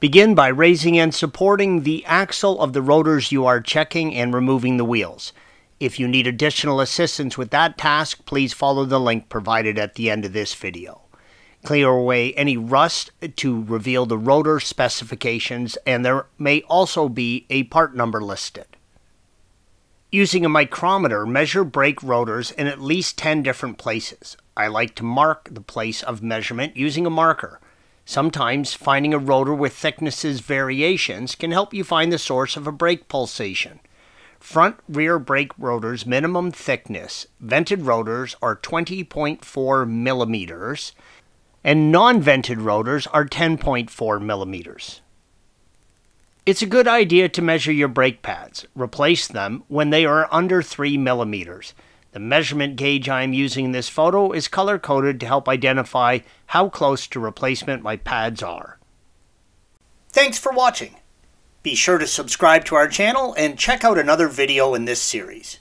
Begin by raising and supporting the axle of the rotors you are checking and removing the wheels. If you need additional assistance with that task, please follow the link provided at the end of this video. Clear away any rust to reveal the rotor specifications and there may also be a part number listed. Using a micrometer, measure brake rotors in at least 10 different places. I like to mark the place of measurement using a marker. Sometimes finding a rotor with thicknesses variations can help you find the source of a brake pulsation. Front rear brake rotors minimum thickness, vented rotors are 20.4 millimeters, and non-vented rotors are 10.4 millimeters. It's a good idea to measure your brake pads. Replace them when they are under 3 millimeters. The measurement gauge I am using in this photo is color-coded to help identify how close to replacement my pads are. Thanks for watching. Be sure to subscribe to our channel and check out another video in this series.